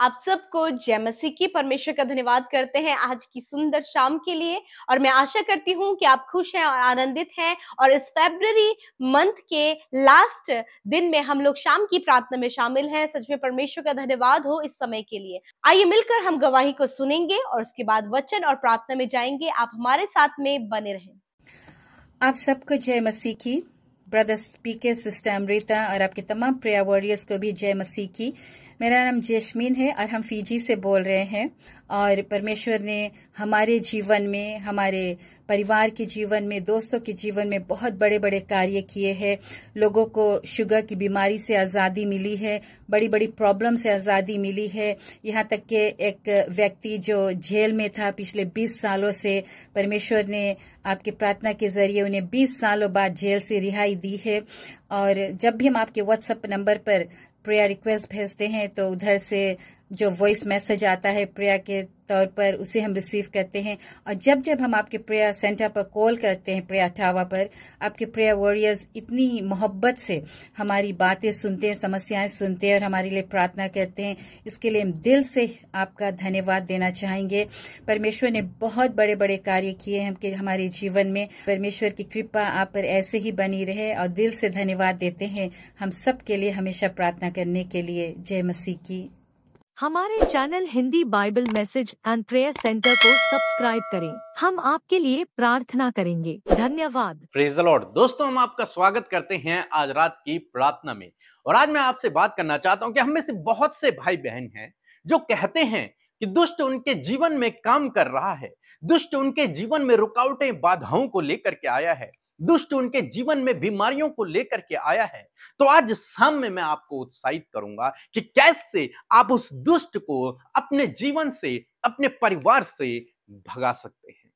आप सबको जय मसी की परमेश्वर का धन्यवाद करते हैं आज की सुंदर शाम के लिए और मैं आशा करती हूँ कि आप खुश हैं और आनंदित हैं और इस फेब्रवरी मंथ के लास्ट दिन में हम लोग शाम की प्रार्थना में शामिल हैं सच में परमेश्वर का धन्यवाद हो इस समय के लिए आइए मिलकर हम गवाही को सुनेंगे और उसके बाद वचन और प्रार्थना में जाएंगे आप हमारे साथ में बने रहें आप सबको जय मसीह की ब्रदर्स पीके सिस्टर अमृता और आपके तमाम प्रिया वॉरियर्स को भी जय मसीह की मेरा नाम जैस्मीन है और हम फीजी से बोल रहे हैं और परमेश्वर ने हमारे जीवन में हमारे परिवार के जीवन में दोस्तों के जीवन में बहुत बड़े बड़े कार्य किए हैं लोगों को शुगर की बीमारी से आज़ादी मिली है बड़ी बड़ी प्रॉब्लम से आज़ादी मिली है यहाँ तक कि एक व्यक्ति जो जेल में था पिछले 20 सालों से परमेश्वर ने आपके प्रार्थना के ज़रिए उन्हें 20 सालों बाद जेल से रिहाई दी है और जब भी हम आपके व्हाट्सएप नंबर पर प्रेयर रिक्वेस्ट भेजते हैं तो उधर से जो वॉइस मैसेज आता है प्रेयर के तौर पर उसे हम रिसीव करते हैं और जब जब हम आपके प्रेयर सेंटर पर कॉल करते हैं प्रेयर टावर पर आपके प्रेयर वॉरियर्स इतनी मोहब्बत से हमारी बातें सुनते हैं समस्याएं सुनते हैं और हमारे लिए प्रार्थना करते हैं इसके लिए हम दिल से आपका धन्यवाद देना चाहेंगे परमेश्वर ने बहुत बड़े बड़े कार्य किए हैं कि हमारे जीवन में परमेश्वर की कृपा आप पर ऐसे ही बनी रहे और दिल से धन्यवाद देते हैं हम सबके लिए हमेशा प्रार्थना करने के लिए जय मसीह की हमारे channel Hindi Bible message and prayer centre को सब्सक्राइब करें हम आपके लिए प्रार्थना करेंगे धन्यवाद प्रेज लॉर्ड दोस्तों हम आपका स्वागत करते हैं आज रात की प्रार्थना में और आज मैं आपसे बात करना चाहता हूं कि हम में से बहुत से भाई बहन हैं जो कहते हैं कि दुष्ट उनके जीवन में काम कर रहा है दुष्ट उनके जीवन में रुकावटें बाधाओं को लेकर के आया है दुष्ट उनके जीवन में बीमारियों को लेकर के आया है तो आज शाम में मैं आपको उत्साहित करूंगा कि कैसे आप उस दुष्ट को अपने जीवन से अपने परिवार से भगा सकते हैं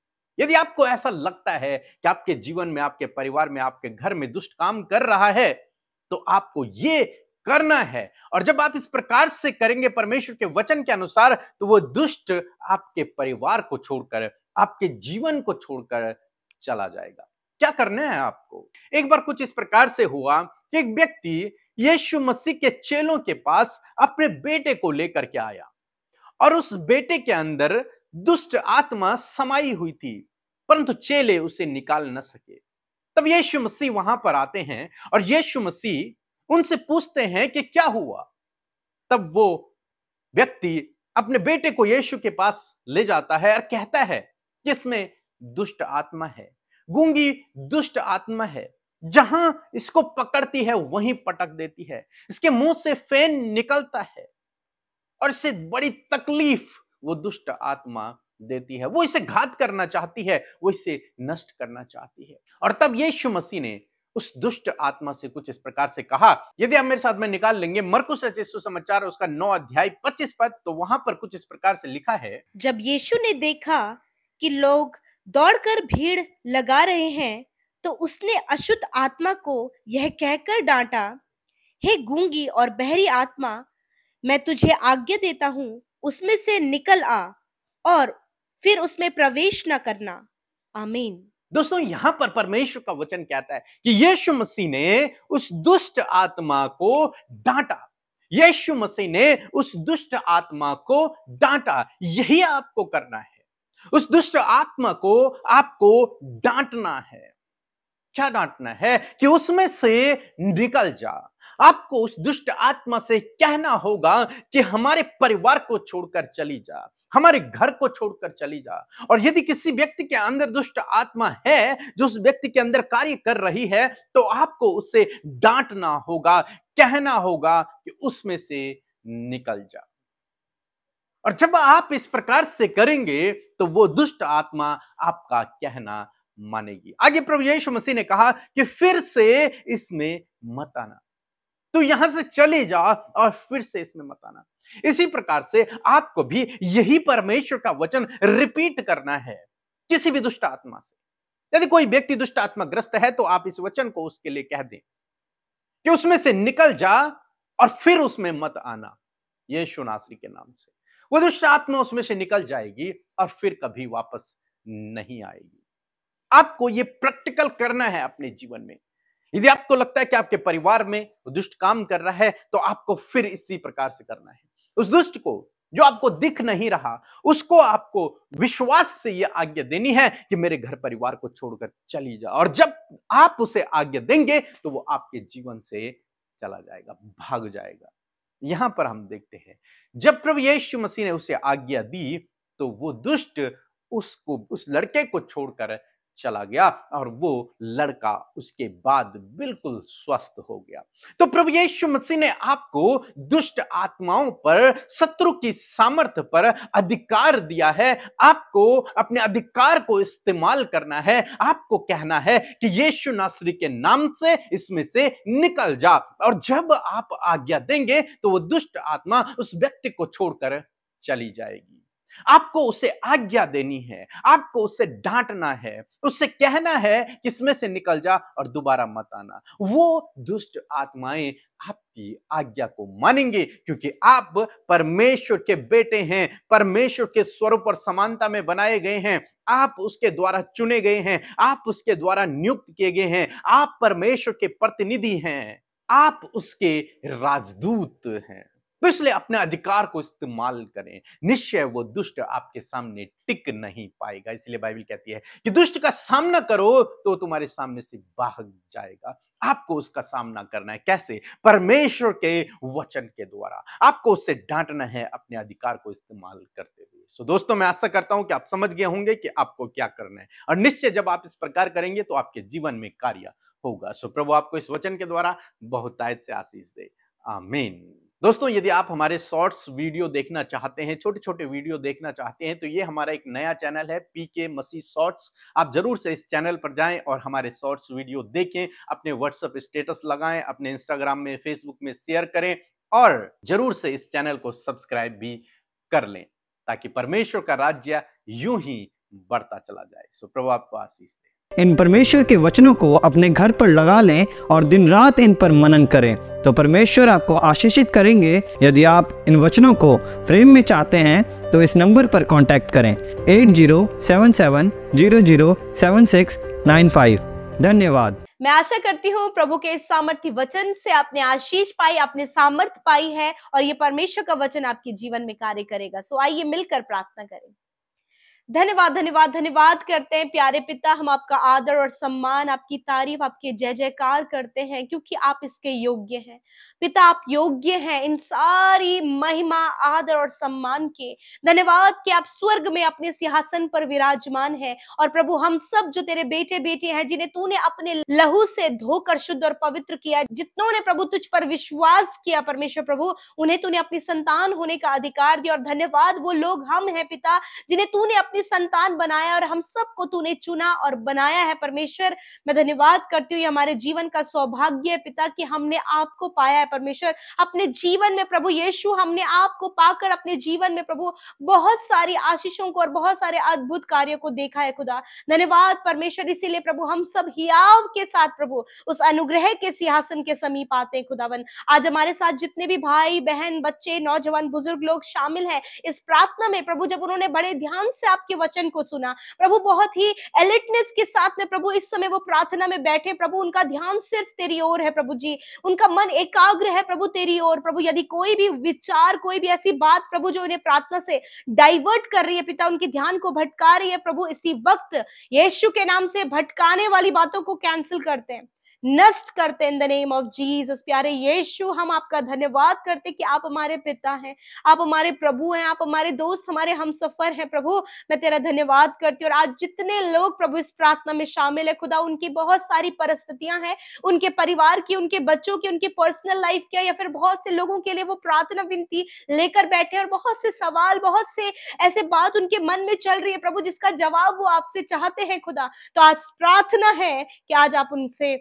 यदि आपको ऐसा लगता है कि आपके जीवन में आपके परिवार में आपके घर में दुष्ट काम कर रहा है तो आपको ये करना है और जब आप इस प्रकार से करेंगे परमेश्वर के वचन के अनुसार तो वो दुष्ट आपके परिवार को छोड़कर आपके जीवन को छोड़कर चला जाएगा क्या करने हैं आपको एक बार कुछ इस प्रकार से हुआ कि एक व्यक्ति यीशु मसीह के चेलों के पास अपने बेटे को लेकर के आया और उस बेटे के अंदर दुष्ट आत्मा समाई हुई थी परंतु चेले उसे निकाल न सके तब यीशु मसीह वहां पर आते हैं और यीशु मसीह उनसे पूछते हैं कि क्या हुआ तब वो व्यक्ति अपने बेटे को यीशु के पास ले जाता है और कहता है कि इसमें दुष्ट आत्मा है गूंगी दुष्ट आत्मा है जहां इसको पकड़ती है वहीं पटक देती है इसके मुंह से फैन निकलता है और इसे बड़ी तकलीफ वो दुष्ट आत्मा देती है वो इसे घात करना चाहती है वो इसे नष्ट करना चाहती है और तब यीशु मसीह ने उस दुष्ट आत्मा से कुछ इस प्रकार से कहा यदि आप मेरे साथ में निकाल लेंगे मरकुस रचित सुसमाचार उसका नौ अध्याय पच्चीस पद तो वहां पर कुछ इस प्रकार से लिखा है जब यीशु ने देखा कि लोग दौड़कर भीड़ लगा रहे हैं तो उसने अशुद्ध आत्मा को यह कहकर डांटा हे गूंगी और बहरी आत्मा मैं तुझे आज्ञा देता हूं उसमें से निकल आ और फिर उसमें प्रवेश न करना आमीन दोस्तों यहां पर परमेश्वर का वचन कहता है कि यीशु मसीह ने उस दुष्ट आत्मा को डांटा यीशु मसीह ने उस दुष्ट आत्मा को डांटा यही आपको करना है उस दुष्ट आत्मा को आपको डांटना है क्या डांटना है कि उसमें से निकल जा आपको उस दुष्ट आत्मा से कहना होगा कि हमारे परिवार को छोड़कर चली जा हमारे घर को छोड़कर चली जा और यदि किसी व्यक्ति के अंदर दुष्ट आत्मा है जो उस व्यक्ति के अंदर कार्य कर रही है तो आपको उसे डांटना होगा कहना होगा कि उसमें से निकल जा और जब आप इस प्रकार से करेंगे तो वो दुष्ट आत्मा आपका कहना मानेगी आगे प्रभु यीशु मसीह ने कहा कि फिर से इसमें मत आना तू यहां से चले जा और फिर से इसमें मत आना इसी प्रकार से आपको भी यही परमेश्वर का वचन रिपीट करना है किसी भी दुष्ट आत्मा से यदि कोई व्यक्ति दुष्ट आत्मा ग्रस्त है तो आप इस वचन को उसके लिए कह दें कि उसमें से निकल जा और फिर उसमें मत आना यीशु नासरी के नाम से वो दुष्ट आत्मा उसमें से निकल जाएगी और फिर कभी वापस नहीं आएगी आपको ये प्रैक्टिकल करना है अपने जीवन में यदि आपको लगता है कि आपके परिवार में दुष्ट काम कर रहा है तो आपको फिर इसी प्रकार से करना है उस दुष्ट को जो आपको दिख नहीं रहा उसको आपको विश्वास से यह आज्ञा देनी है कि मेरे घर परिवार को छोड़कर चली जा और जब आप उसे आज्ञा देंगे तो वो आपके जीवन से चला जाएगा भाग जाएगा यहां पर हम देखते हैं जब प्रभु यीशु मसीह ने उसे आज्ञा दी तो वो दुष्ट उसको उस लड़के को छोड़कर चला गया और वो लड़का उसके बाद बिल्कुल स्वस्थ हो गया तो प्रभु यीशु मसीह ने आपको दुष्ट आत्माओं पर शत्रु की सामर्थ्य पर अधिकार दिया है आपको अपने अधिकार को इस्तेमाल करना है आपको कहना है कि यीशु नासरी के नाम से इसमें से निकल जा और जब आप आज्ञा देंगे तो वो दुष्ट आत्मा उस व्यक्ति को छोड़कर चली जाएगी आपको उसे आज्ञा देनी है आपको उसे डांटना है उससे कहना है कि इसमें से निकल जा और दोबारा मत आना वो दुष्ट आत्माएं आपकी आज्ञा को मानेंगे क्योंकि आप परमेश्वर के बेटे हैं परमेश्वर के स्वरूप और समानता में बनाए गए हैं आप उसके द्वारा चुने गए हैं आप उसके द्वारा नियुक्त किए गए हैं आप परमेश्वर के प्रतिनिधि हैं आप उसके राजदूत हैं तो इसलिए अपने अधिकार को इस्तेमाल करें निश्चय वो दुष्ट आपके सामने टिक नहीं पाएगा इसलिए बाइबल कहती है कि दुष्ट का सामना करो तो तुम्हारे सामने से भाग जाएगा आपको उसका सामना करना है कैसे परमेश्वर के वचन के द्वारा आपको उससे डांटना है अपने अधिकार को इस्तेमाल करते हुए सो दोस्तों मैं आशा करता हूं कि आप समझ गए होंगे कि आपको क्या करना है और निश्चय जब आप इस प्रकार करेंगे तो आपके जीवन में कार्य होगा सो प्रभु आपको इस वचन के द्वारा बहुतायत से आशीष दे आमीन दोस्तों यदि आप हमारे शॉर्ट्स वीडियो देखना चाहते हैं छोटे छोटे वीडियो देखना चाहते हैं तो ये हमारा एक नया चैनल है पी के मसी शॉर्ट्स आप जरूर से इस चैनल पर जाएं और हमारे शॉर्ट्स वीडियो देखें अपने व्हाट्सअप स्टेटस लगाएं अपने इंस्टाग्राम में फेसबुक में शेयर करें और जरूर से इस चैनल को सब्सक्राइब भी कर लें ताकि परमेश्वर का राज्य यूं ही बढ़ता चला जाए सो प्रभु आपको आशीष दे इन परमेश्वर के वचनों को अपने घर पर लगा लें और दिन रात इन पर मनन करें तो परमेश्वर आपको आशीषित करेंगे यदि आप इन वचनों को फ्रेम में चाहते हैं तो इस नंबर पर कांटेक्ट करें eight zero seven seven zero zero seven six nine five धन्यवाद मैं आशा करती हूँ प्रभु के इस सामर्थ्य वचन से आपने आशीष पाई आपने सामर्थ पाई है और ये परमेश्वर का वचन आपके जीवन में कार्य करेगा सो आइए मिलकर प्रार्थना करें धन्यवाद धन्यवाद धन्यवाद करते हैं प्यारे पिता हम आपका आदर और सम्मान आपकी तारीफ आपके जय जयकार करते हैं क्योंकि आप इसके योग्य हैं पिता आप योग्य हैं इन सारी महिमा आदर और सम्मान के धन्यवाद कि आप स्वर्ग में अपने सिंहासन पर विराजमान हैं और प्रभु हम सब जो तेरे बेटे बेटे हैं जिन्हें तूने अपने लहू से धोकर शुद्ध और पवित्र किया जितनों ने प्रभु तुझ पर विश्वास किया परमेश्वर प्रभु उन्हें तूने अपनी संतान होने का अधिकार दिया और धन्यवाद वो लोग हम हैं पिता जिन्हें तूने अपनी तेरी संतान बनाया और हम सबको तूने चुना और बनाया है परमेश्वर मैं धन्यवाद करती हूँ हमारे जीवन का सौभाग्य है पिता कि हमने आपको पाया है परमेश्वर अपने जीवन में प्रभु यीशु हमने आपको पाकर अपने जीवन में प्रभु बहुत सारी आशीषों को और बहुत सारे अद्भुत कार्यों को देखा है खुदा धन्यवाद परमेश्वर इसीलिए प्रभु हम सब हियाव के साथ प्रभु उस अनुग्रह के सिंहासन के समीप आते हैं खुदावन आज हमारे साथ जितने भी भाई बहन बच्चे नौजवान बुजुर्ग लोग शामिल हैं इस प्रार्थना में प्रभु जब उन्होंने बड़े ध्यान से आपकी आपके वचन को सुना प्रभु बहुत ही एलिटनेस के साथ में प्रभु इस समय वो प्रार्थना में बैठे प्रभु उनका ध्यान सिर्फ तेरी ओर है प्रभु जी उनका मन एकाग्र है प्रभु तेरी ओर प्रभु यदि कोई भी विचार कोई भी ऐसी बात प्रभु जो उन्हें प्रार्थना से डाइवर्ट कर रही है पिता उनके ध्यान को भटका रही है प्रभु इसी वक्त यीशु के नाम से भटकाने वाली बातों को कैंसिल करते हैं नष्ट करते in the name of Jesus प्यारे यीशु हम आपका धन्यवाद करते कि आप हमारे पिता हैं आप हमारे प्रभु हैं आप हमारे दोस्त हमारे हम सफर हैं प्रभु मैं तेरा धन्यवाद करती हूँ और आज जितने लोग प्रभु इस प्रार्थना में शामिल है खुदा उनकी बहुत सारी परिस्थितियां हैं उनके परिवार की उनके बच्चों की उनकी पर्सनल लाइफ की या फिर बहुत से लोगों के लिए वो प्रार्थना विनती लेकर बैठे और बहुत से सवाल बहुत से ऐसे बात उनके मन में चल रही है प्रभु जिसका जवाब वो आपसे चाहते हैं खुदा तो आज प्रार्थना है कि आज आप उनसे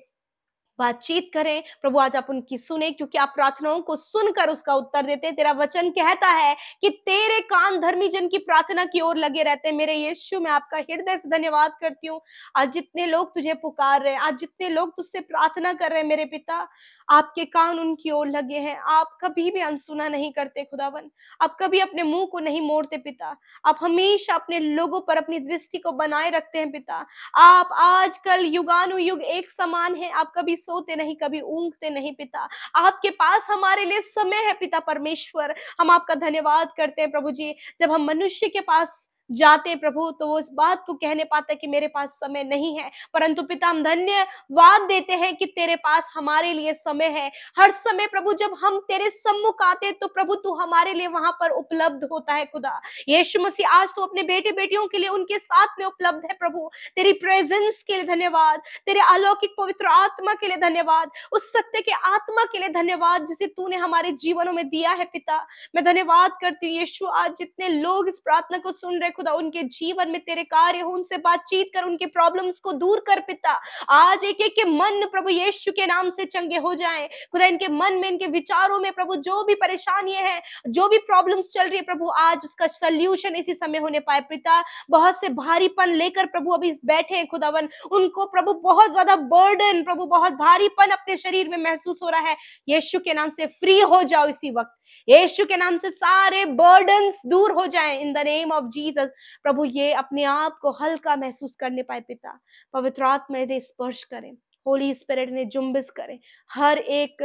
बातचीत करें प्रभु आज आप उनकी सुने क्योंकि आप प्रार्थनाओं को सुनकर उसका उत्तर देते हैं तेरा वचन कहता है कि तेरे कान धर्मी जन की प्रार्थना की ओर लगे रहते हैं मेरे यीशु मैं आपका हृदय से धन्यवाद करती हूँ आज जितने लोग तुझे पुकार रहे हैं आज जितने लोग तुझसे प्रार्थना कर रहे हैं मेरे पिता आपके कान उनकी ओर लगे हैं आप कभी भी अनसुना नहीं करते खुदावन आप कभी अपने मुंह को नहीं मोड़ते पिता आप हमेशा अपने लोगों पर अपनी दृष्टि को बनाए रखते हैं पिता आप आजकल युगानुयुग एक समान है आप कभी सोते नहीं कभी ऊंघते नहीं पिता आपके पास हमारे लिए समय है पिता परमेश्वर हम आपका धन्यवाद करते हैं प्रभु जी जब हम मनुष्य के पास जाते प्रभु तो वो इस बात को कहने नहीं पाता कि मेरे पास समय नहीं है परंतु पिता हम धन्यवाद देते हैं कि तेरे पास हमारे लिए समय है हर समय प्रभु जब हम तेरे सम्मुख आते तो प्रभु तू हमारे लिए वहां पर उपलब्ध होता है खुदा यीशु मसीह आज तो अपने बेटे बेटियों के लिए उनके साथ में उपलब्ध है प्रभु तेरी प्रेजेंस के लिए धन्यवाद तेरे अलौकिक पवित्र आत्मा के लिए धन्यवाद उस सत्य के आत्मा के लिए धन्यवाद जिसे तूने हमारे जीवनों में दिया है पिता मैं धन्यवाद करती हूँ यीशु आज जितने लोग इस प्रार्थना को सुन रहे खुदा उनके जीवन में तेरे कार्य हो उनसे बातचीत कर उनके प्रॉब्लम्स को दूर कर पिता आज एक एक के मन प्रभु यीशु के नाम से चंगे हो जाएं खुदा इनके मन में इनके विचारों में प्रभु जो भी परेशानियां हैं जो भी प्रॉब्लम्स चल रही है प्रभु आज उसका सोल्यूशन इसी समय होने पाए पिता बहुत से भारीपन लेकर प्रभु अभी बैठे हैं खुदावन उनको प्रभु बहुत ज्यादा बर्डन प्रभु बहुत भारीपन अपने शरीर में महसूस हो रहा है यीशु के नाम से फ्री हो जाओ इसी वक्त यीशु के नाम से सारे बर्डन दूर हो जाए in the name of Jesus प्रभु ये अपने आप को हल्का महसूस करने पाए पिता पवित्र आत्मा स्पर्श करें होली स्पिरिट ने जुम्बिस करें हर एक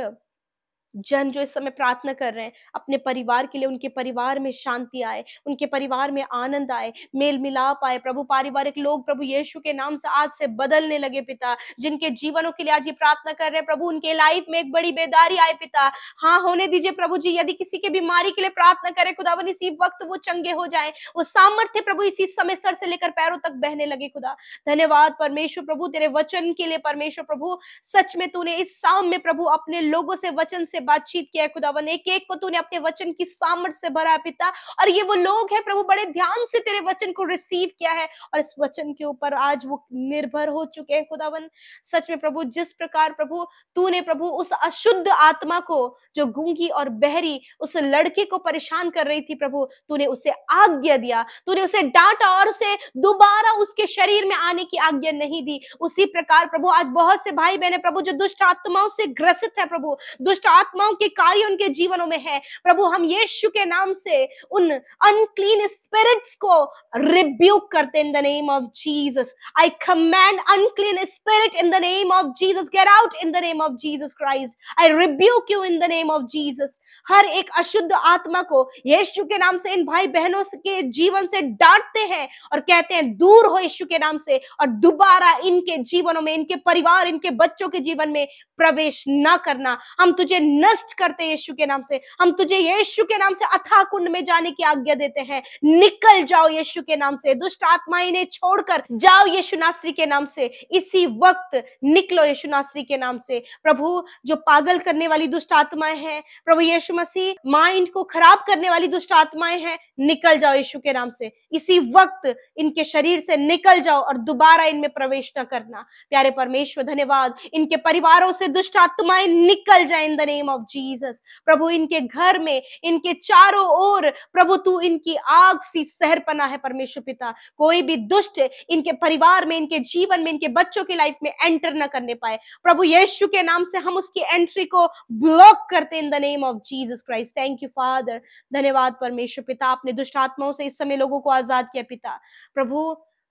जन जो इस समय प्रार्थना कर रहे हैं अपने परिवार के लिए उनके परिवार में शांति आए उनके परिवार में आनंद आए मेल मिलाप आए प्रभु पारिवारिक लोग प्रभु यीशु के नाम से आज से बदलने लगे पिता जिनके जीवनों के लिए आज ये प्रार्थना कर रहे हैं प्रभु उनके लाइफ में एक बड़ी बेदारी आए पिता हाँ होने दीजिए प्रभु जी यदि किसी के बीमारी के लिए प्रार्थना करे खुदावन इसी वक्त वो चंगे हो जाए वो सामर्थ्य प्रभु इसी समय सर से लेकर पैरों तक बहने लगे खुदा धन्यवाद परमेश्वर प्रभु तेरे वचन के लिए परमेश्वर प्रभु सच में तूने इस शाम में प्रभु अपने लोगों से वचन से बातचीत किया है खुदावन एक एक को तूने अपने वचन की सामर्थ से भरा पिता और ये वो लोग है प्रभु बड़े ध्यान से तेरे वचन को रिसीव किया है और इस वचन के ऊपर आज वो निर्भर हो चुके हैं खुदावन सच में प्रभु जिस प्रकार प्रभु तूने प्रभु उस अशुद्ध आत्मा को जो गूंगी और बहरी उस लड़के को परेशान कर रही थी प्रभु तूने उसे आज्ञा दिया तूने उसे डांटा और उसे दोबारा उसके शरीर में आने की आज्ञा नहीं दी उसी प्रकार प्रभु आज बहुत से भाई बहने प्रभु जो दुष्ट आत्माओं से ग्रसित है प्रभु दुष्ट आत्मा आत्माओं के कार्य उनके जीवनों में है प्रभु हम यीशु के नाम से उन अनक्लीन स्पिरिट्स को रिब्यूक करते in the name of Jesus I command unclean spirit in the name of Jesus get out in the name of Jesus Christ I rebuke you in the name of Jesus हर एक अशुद्ध आत्मा को यीशु के नाम से इन भाई बहनों के जीवन से डांटते हैं और कहते हैं दूर हो यीशु के नाम से और दोबारा इनके जीवनों में इनके परिवार इनके बच्चों के जीवन में प्रवेश ना करना हम तुझे नष्ट करते यीशु के नाम से हम तुझे यीशु के नाम से अथा कुंड में जाने की आज्ञा देते हैं निकल जाओ यीशु के नाम से दुष्ट आत्मा इन्हें छोड़कर जाओ यीशु नासरी के नाम से इसी वक्त निकलो यीशु नासरी के नाम से प्रभु जो पागल करने वाली दुष्ट आत्माएं हैं प्रभु यीशु मसीह माइंड को खराब करने वाली दुष्ट आत्माएं हैं निकल जाओ यीशु के नाम से इसी वक्त इनके शरीर से निकल जाओ और दोबारा इनमें प्रवेश न करना प्यारे परमेश्वर धन्यवाद इनके परिवारों से दुष्ट आत्माएं निकल जाए in the name of Jesus प्रभु इनके घर में इनके चारों ओर प्रभु तू इनकी आग सी सहर पना है परमेश्वर पिता कोई भी दुष्ट इनके परिवार में इनके जीवन में इनके बच्चों की लाइफ में एंटर न करने पाए प्रभु यीशु के नाम से हम उसकी एंट्री को ब्लॉक करते इन द नेम ऑफ जीज Jesus Christ thank you father धन्यवाद परमेश्वर पिता आपने दुष्ट आत्माओं से इस समय लोगों को आजाद किया पिता प्रभु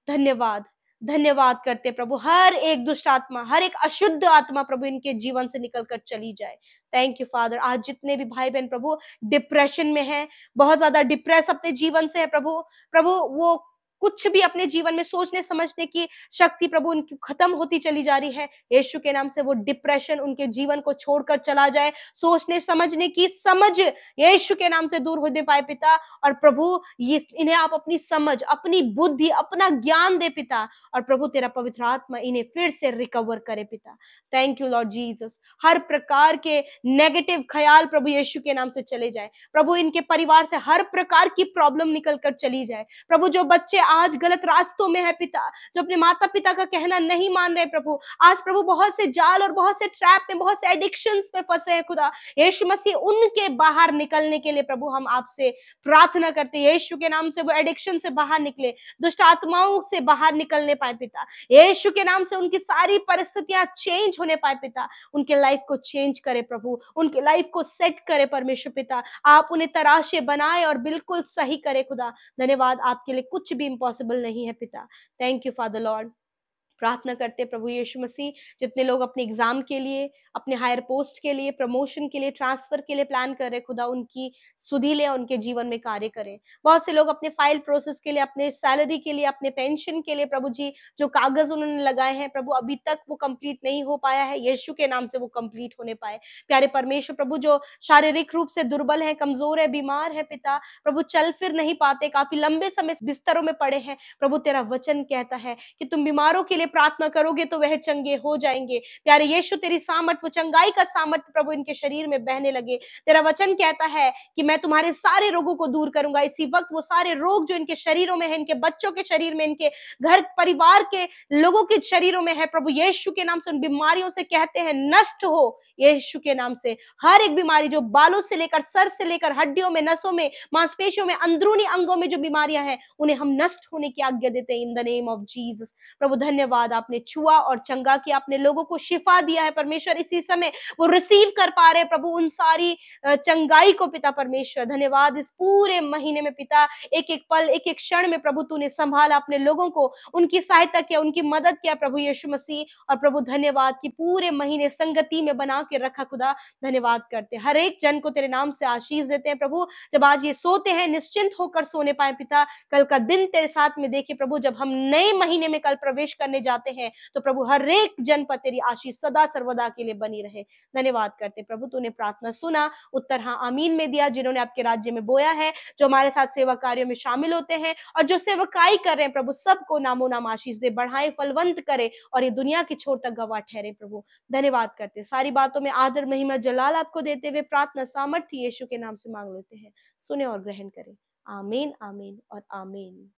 धन्यवाद धन्यवाद करते प्रभु हर एक दुष्ट आत्मा हर एक अशुद्ध आत्मा प्रभु इनके जीवन से निकल कर चली जाए थैंक यू फादर आज जितने भी भाई बहन प्रभु डिप्रेशन में हैं बहुत ज्यादा डिप्रेस अपने जीवन से है प्रभु प्रभु वो कुछ भी अपने जीवन में सोचने समझने की शक्ति प्रभु उनकी खत्म होती चली जा रही है यीशु के नाम से वो डिप्रेशन उनके जीवन को छोड़कर चला जाए सोचने समझने की समझ यीशु के नाम से दूर हो दे पाए पिता और प्रभु इन्हें आप अपनी समझ अपनी बुद्धि अपना ज्ञान दे पिता और प्रभु तेरा पवित्र आत्मा इन्हें फिर से रिकवर करे पिता थैंक यू लॉर्ड जीसस हर प्रकार के नेगेटिव ख्याल प्रभु यीशु के नाम से चले जाए प्रभु इनके परिवार से हर प्रकार की प्रॉब्लम निकल कर चली जाए प्रभु जो बच्चे आज गलत रास्तों में है पिता जो अपने माता पिता का कहना नहीं मान रहे प्रभु आज प्रभु बहुत से जाल और बहुत से ट्रैप में बहुत से एडिक्शन में फंसे हैं खुदा यीशु मसीह उनके बाहर निकलने के लिए प्रभु हम आपसे प्रार्थना करते हैं यीशु के नाम से वो एडिक्शन से बाहर निकले दुष्ट आत्माओं से बाहर निकलने पाए पिता यीशु के नाम से उनकी सारी परिस्थितियां चेंज होने पाए पिता उनके लाइफ को चेंज करे प्रभु उनके लाइफ को सेट करे परमेश्वर पिता आप उन्हें तराशे बनाए और बिल्कुल सही करे खुदा धन्यवाद आपके लिए कुछ भी इम्पॉसिबल नहीं है पिता थैंक यू फादर लॉर्ड प्रार्थना करते हैं प्रभु यीशु मसीह जितने लोग अपने एग्जाम के लिए अपने हायर पोस्ट के लिए प्रमोशन के लिए ट्रांसफर के लिए प्लान कर रहे खुदा उनकी सुधी ले उनके जीवन में कार्य करें बहुत से लोग अपने फाइल प्रोसेस के लिए अपने सैलरी के लिए अपने पेंशन के लिए प्रभु जी जो कागज उन्होंने लगाए हैं प्रभु अभी तक वो कंप्लीट नहीं हो पाया है यीशु के नाम से वो कंप्लीट होने पाए प्यारे परमेश्वर प्रभु जो शारीरिक रूप से दुर्बल है कमजोर है बीमार है पिता प्रभु चल फिर नहीं पाते काफी लंबे समय बिस्तरों में पड़े हैं प्रभु तेरा वचन कहता है कि तुम बीमारों के लिए लिए प्रार्थना करोगे तो वह चंगे हो जाएंगे प्यारे यीशु तेरी सामर्थ वो चंगाई का सामर्थ प्रभु इनके शरीर में बहने लगे तेरा वचन कहता है कि मैं तुम्हारे सारे रोगों को दूर करूंगा इसी वक्त वो सारे रोग जो इनके शरीरों में है इनके बच्चों के शरीर में इनके घर परिवार के लोगों के शरीरों में है प्रभु यीशु के नाम से उन बीमारियों से कहते हैं नष्ट हो यीशु के नाम से हर एक बीमारी जो बालों से लेकर सर से लेकर हड्डियों में नसों में मांसपेशियों में अंदरूनी अंगों में जो बीमारियां हैं उन्हें हम नष्ट होने की आज्ञा देते हैं in the name of Jesus प्रभु धन्यवाद बाद आपने छुआ और चंगा किया आपने लोगों को शिफा दिया है परमेश्वर इसी समय वो रिसीव कर पा रहे प्रभु उन सारी चंगाई को पिता परमेश्वर धन्यवाद इस पूरे महीने में पिता एक एक पल एक एक क्षण में प्रभु तूने संभाला अपने लोगों को उनकी सहायता किया उनकी मदद किया प्रभु यीशु मसीह और प्रभु धन्यवाद कि पूरे महीने संगति में बना के रखा खुदा धन्यवाद करते हर एक जन को तेरे नाम से आशीष देते हैं प्रभु जब आज ये सोते हैं निश्चिंत होकर सोने पाए पिता कल का दिन तेरे साथ में देखे प्रभु जब हम नए महीने में कल प्रवेश करने जाते हैं तो प्रभु हर एक जन पर तेरी आशीष सदा सर्वदा के लिए बनी रहे धन्यवाद करते प्रभु तूने प्रार्थना सुना उत्तर हाँ आमीन में दिया जिन्होंने आपके राज्य में बोया है जो हमारे साथ सेवा कार्यो में शामिल होते हैं और जो सेवकाई कर रहे हैं प्रभु सबको नामो नाम आशीष दे बढ़ाए फलवंत करे और ये दुनिया की छोर तक गवाह ठहरे प्रभु धन्यवाद करते सारी बातों में आदर महिमा जलाल आपको देते हुए प्रार्थना सामर्थ्य यीशु के नाम से मांग लेते हैं सुने और ग्रहण करें आमीन आमीन और आमीन